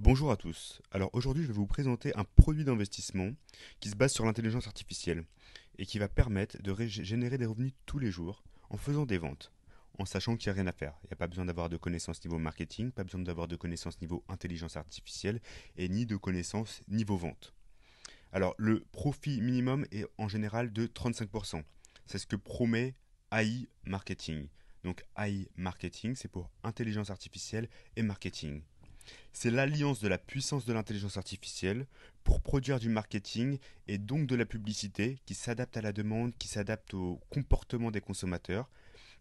Bonjour à tous. Alors aujourd'hui, je vais vous présenter un produit d'investissement qui se base sur l'intelligence artificielle et qui va permettre de générer des revenus tous les jours en faisant des ventes, en sachant qu'il n'y a rien à faire. Il n'y a pas besoin d'avoir de connaissances niveau marketing, pas besoin d'avoir de connaissances niveau intelligence artificielle et ni de connaissances niveau vente. Alors le profit minimum est en général de 35%. C'est ce que promet AI Marketing. Donc AI Marketing, c'est pour intelligence artificielle et marketing. C'est l'alliance de la puissance de l'intelligence artificielle pour produire du marketing et donc de la publicité qui s'adapte à la demande, qui s'adapte au comportement des consommateurs,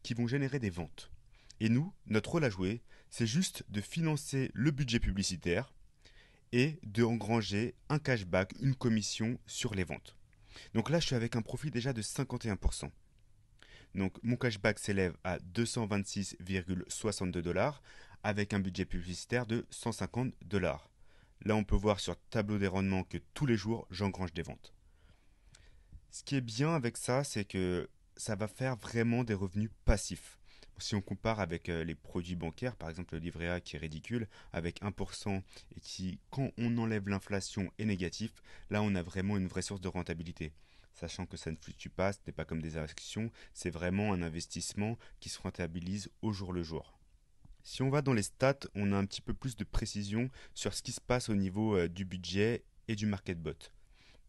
qui vont générer des ventes. Et nous, notre rôle à jouer, c'est juste de financer le budget publicitaire et de engranger un cashback, une commission sur les ventes. Donc là, je suis avec un profit déjà de 51%. Donc mon cashback s'élève à 226,62 dollars avec un budget publicitaire de 150 dollars. Là, on peut voir sur tableau des rendements que tous les jours, j'engrange des ventes. Ce qui est bien avec ça, c'est que ça va faire vraiment des revenus passifs. Si on compare avec euh, les produits bancaires, par exemple le livret A qui est ridicule, avec 1% et qui, quand on enlève l'inflation, est négatif, là on a vraiment une vraie source de rentabilité. Sachant que ça ne fluctue pas, ce n'est pas comme des actions, c'est vraiment un investissement qui se rentabilise au jour le jour. Si on va dans les stats, on a un petit peu plus de précision sur ce qui se passe au niveau euh, du budget et du market bot.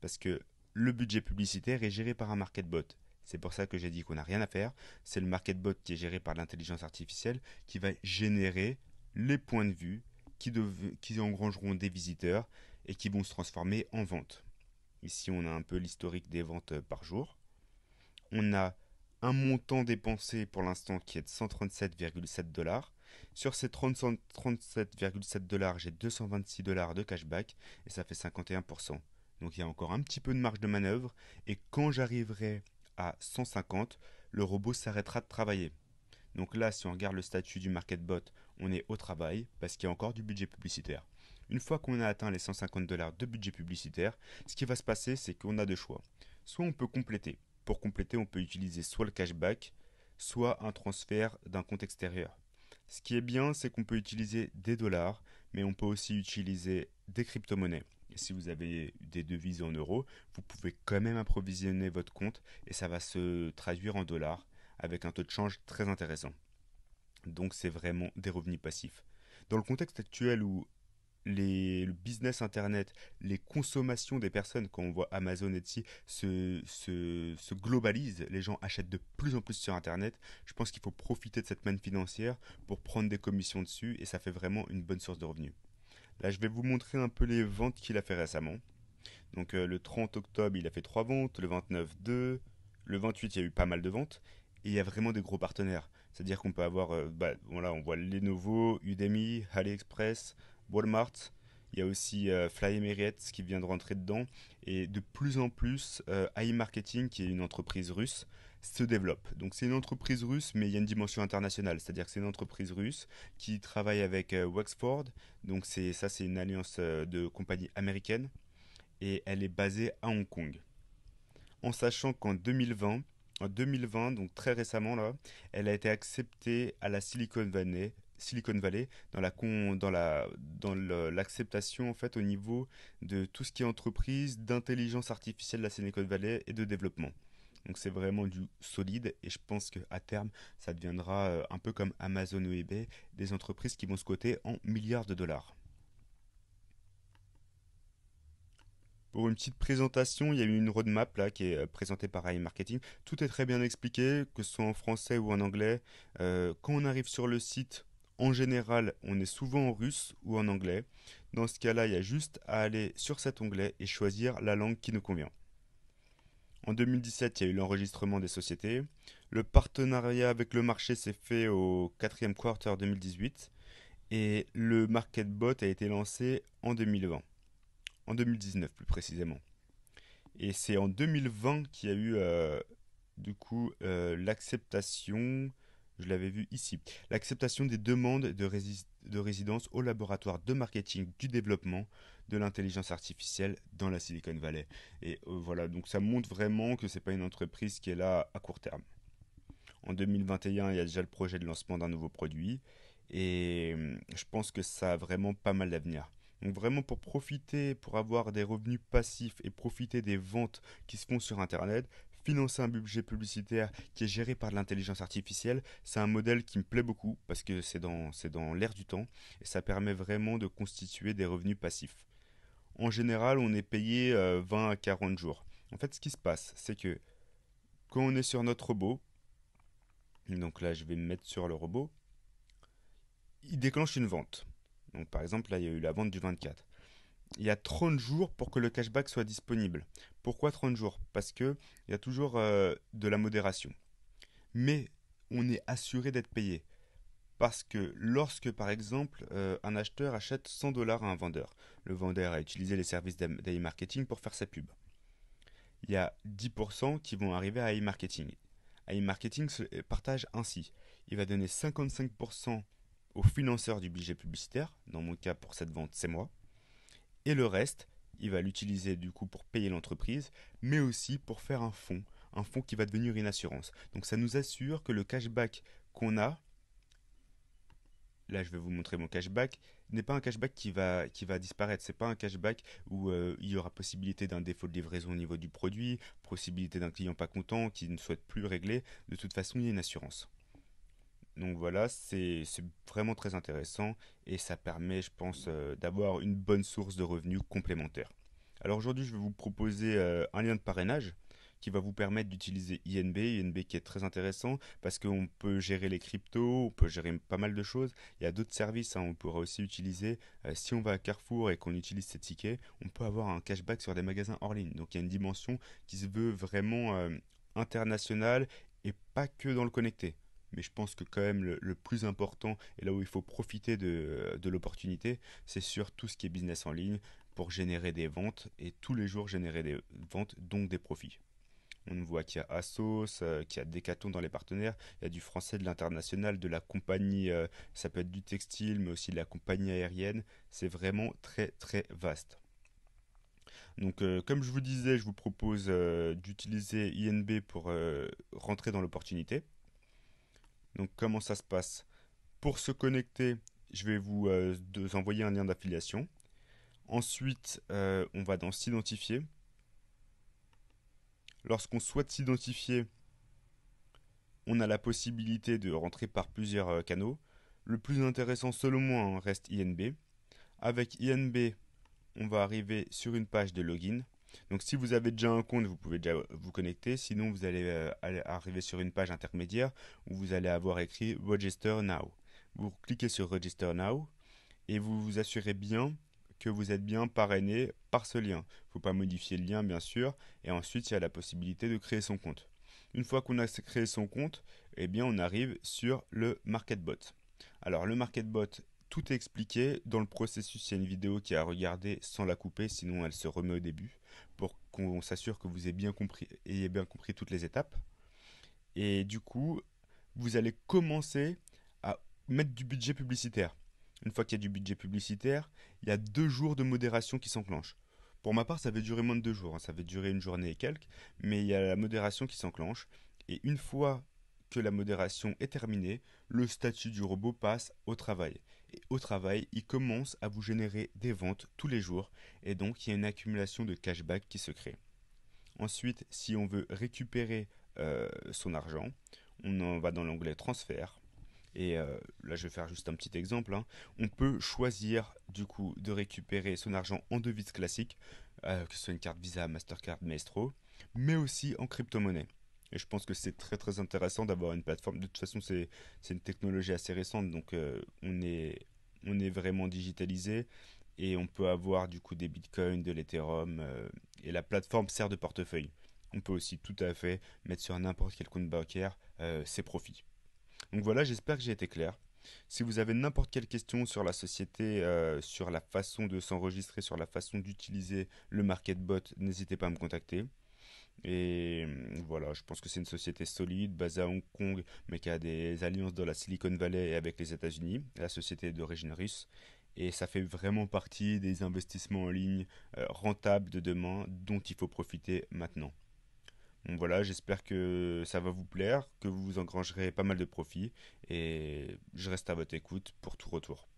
Parce que le budget publicitaire est géré par un market bot. C'est pour ça que j'ai dit qu'on n'a rien à faire. C'est le market bot qui est géré par l'intelligence artificielle qui va générer les points de vue qui, qui engrangeront des visiteurs et qui vont se transformer en ventes. Ici, on a un peu l'historique des ventes euh, par jour. On a un montant dépensé pour l'instant qui est de 137,7 dollars. Sur ces 37,7 dollars, j'ai 226 dollars de cashback et ça fait 51%. Donc il y a encore un petit peu de marge de manœuvre et quand j'arriverai à 150, le robot s'arrêtera de travailler. Donc là, si on regarde le statut du MarketBot, on est au travail parce qu'il y a encore du budget publicitaire. Une fois qu'on a atteint les 150 dollars de budget publicitaire, ce qui va se passer, c'est qu'on a deux choix. Soit on peut compléter. Pour compléter, on peut utiliser soit le cashback, soit un transfert d'un compte extérieur. Ce qui est bien, c'est qu'on peut utiliser des dollars, mais on peut aussi utiliser des crypto-monnaies. Si vous avez des devises en euros, vous pouvez quand même approvisionner votre compte et ça va se traduire en dollars avec un taux de change très intéressant. Donc c'est vraiment des revenus passifs. Dans le contexte actuel où les, le business Internet, les consommations des personnes, quand on voit Amazon et Etsy, se, se, se globalisent. Les gens achètent de plus en plus sur Internet. Je pense qu'il faut profiter de cette manne financière pour prendre des commissions dessus et ça fait vraiment une bonne source de revenus. Là, je vais vous montrer un peu les ventes qu'il a fait récemment. Donc euh, le 30 octobre, il a fait 3 ventes, le 29, deux. le 28, il y a eu pas mal de ventes, et il y a vraiment des gros partenaires. C'est-à-dire qu'on peut avoir, euh, bah, voilà, on voit Lenovo, Udemy, AliExpress, Walmart. Il y a aussi euh, Fly Emirates qui vient de rentrer dedans. Et de plus en plus, euh, iMarketing, qui est une entreprise russe, se développe. Donc c'est une entreprise russe, mais il y a une dimension internationale. C'est-à-dire que c'est une entreprise russe qui travaille avec Wexford. Euh, donc ça, c'est une alliance de compagnies américaines. Et elle est basée à Hong Kong. En sachant qu'en 2020, en 2020, donc très récemment là, elle a été acceptée à la Silicon Valley Silicon Valley dans la dans la dans l'acceptation en fait au niveau de tout ce qui est entreprise d'intelligence artificielle de la Silicon Valley et de développement. Donc c'est vraiment du solide et je pense que à terme ça deviendra euh, un peu comme Amazon ou eBay, des entreprises qui vont se coter en milliards de dollars. Pour une petite présentation, il y a eu une roadmap là qui est euh, présentée par iMarketing. Tout est très bien expliqué, que ce soit en français ou en anglais. Euh, quand on arrive sur le site, en général, on est souvent en russe ou en anglais. Dans ce cas-là, il y a juste à aller sur cet onglet et choisir la langue qui nous convient. En 2017, il y a eu l'enregistrement des sociétés. Le partenariat avec le marché s'est fait au quatrième quarter 2018 et le MarketBot a été lancé en 2020, en 2019 plus précisément. Et c'est en 2020 qu'il y a eu euh, du coup euh, l'acceptation je l'avais vu ici. L'acceptation des demandes de, résidence au laboratoire de marketing du développement de l'intelligence artificielle dans la Silicon Valley. Et euh, voilà, donc ça montre vraiment que ce n'est pas une entreprise qui est là à court terme. En 2021, il y a déjà le projet de lancement d'un nouveau produit. Et hum, je pense que ça a vraiment pas mal d'avenir. Donc vraiment pour profiter, pour avoir des revenus passifs et profiter des ventes qui se font sur Internet, financer un budget publicitaire qui est géré par de l'intelligence artificielle, c'est un modèle qui me plaît beaucoup parce que c'est dans, l'ère l'air du temps et ça permet vraiment de constituer des revenus passifs. En général, on est payé 20 euh, à 40 jours. En fait, ce qui se passe, c'est que quand on est sur notre robot, donc là je vais me mettre sur le robot, il déclenche une vente. Donc par exemple, là il y a eu la vente du 24 il y a 30 jours pour que le cashback soit disponible. Pourquoi 30 jours Parce qu'il y a toujours euh, de la modération. Mais on est assuré d'être payé. Parce que lorsque, par exemple, euh, un acheteur achète 100 dollars à un vendeur, le vendeur a utilisé les services d'e-marketing pour faire sa pub. Il y a 10% qui vont arriver à e-marketing. marketing se euh, partage ainsi. Il va donner 55% aux financeurs du budget publicitaire, dans mon cas pour cette vente c'est moi, et le reste, il va l'utiliser du coup pour payer l'entreprise, mais aussi pour faire un fonds, un fonds qui va devenir une assurance. Donc ça nous assure que le cashback qu'on a, là je vais vous montrer mon cashback, n'est pas un cashback qui va, qui va disparaître. C'est pas un cashback où euh, il y aura possibilité d'un défaut de livraison au niveau du produit, possibilité d'un client pas content qui ne souhaite plus régler. De toute façon, il y a une assurance. Donc voilà, c'est vraiment très intéressant et ça permet, je pense, euh, d'avoir une bonne source de revenus complémentaires. Alors aujourd'hui, je vais vous proposer euh, un lien de parrainage qui va vous permettre d'utiliser INB, INB qui est très intéressant parce qu'on peut gérer les cryptos, on peut gérer pas mal de choses. Il y a d'autres services, hein, on pourra aussi utiliser. Euh, si on va à Carrefour et qu'on utilise ces tickets, on peut avoir un cashback sur des magasins hors ligne. Donc il y a une dimension qui se veut vraiment internationale et pas que dans le connecté mais je pense que quand même le, plus important et là où il faut profiter de, l'opportunité, c'est sur tout ce qui est business en ligne pour générer des ventes et tous les jours générer des ventes, donc des profits. On voit qu'il y a Asos, euh, qu'il y a Decathlon dans les partenaires, il y a du français, de l'international, de la compagnie, euh, ça peut être du textile, mais aussi de la compagnie aérienne. C'est vraiment très très vaste. Donc, euh, comme je vous disais, je vous propose d'utiliser INB pour rentrer dans l'opportunité. Donc comment ça se passe Pour se connecter, je vais vous, euh, envoyer un lien d'affiliation. Ensuite, euh, on va dans s'identifier. Lorsqu'on souhaite s'identifier, on a la possibilité de rentrer par plusieurs euh, canaux. Le plus intéressant selon moi hein, reste INB. Avec INB, on va arriver sur une page de login. Donc si vous avez déjà un compte, vous pouvez déjà euh, vous connecter. Sinon, vous allez euh, arriver sur une page intermédiaire où vous allez avoir écrit Register Now. Vous cliquez sur Register Now et vous vous assurez bien que vous êtes bien parrainé par ce lien. Il ne faut pas modifier le lien, bien sûr. Et ensuite, il y a la possibilité de créer son compte. Une fois qu'on a créé son compte, eh bien, on arrive sur le MarketBot. Alors, le MarketBot, tout est expliqué. Dans le processus, il y a une vidéo qui a à regarder sans la couper, sinon elle se remet au début pour qu'on s'assure que vous ayez bien, compris, bien compris toutes les étapes. Et du coup, vous allez commencer à mettre du budget publicitaire. Une fois qu'il y a du budget publicitaire, il y a deux jours de modération qui s'enclenchent. Pour ma part, ça va durer moins de deux jours, hein. ça va durer une journée et quelques, mais il y a la modération qui s'enclenche. Et une fois que la modération est terminée, le statut du robot passe au travail au travail, il commence à vous générer des ventes tous les jours et donc il y a une accumulation de cashback qui se crée. Ensuite, si on veut récupérer euh, son argent, on en va dans l'onglet transfert. Et euh, là, je vais faire juste un petit exemple. Hein. On peut choisir du coup de récupérer son argent en devises classique, euh, que ce soit une carte Visa, Mastercard, Maestro, mais aussi en crypto-monnaie. Et je pense que c'est très très intéressant d'avoir une plateforme. De toute façon, c'est une technologie assez récente, donc euh, on, est, on est vraiment digitalisé et on peut avoir du coup des bitcoins, de l'Ethereum euh, et la plateforme sert de portefeuille. On peut aussi tout à fait mettre sur n'importe quel compte bancaire euh, ses profits. Donc voilà, j'espère que j'ai été clair. Si vous avez n'importe quelle question sur la société, sur la façon de s'enregistrer, sur la façon d'utiliser le market bot, n'hésitez pas à me contacter. Et hum, voilà, je pense que c'est une société solide, basée à Hong Kong, mais qui a des alliances dans la Silicon Valley et avec les États-Unis. La société est d'origine russe. Et ça fait vraiment partie des investissements en ligne euh, rentables de demain dont il faut profiter maintenant. Bon voilà, j'espère que ça va vous plaire, que vous engrangerez pas mal de profits et je reste à votre écoute pour tout retour.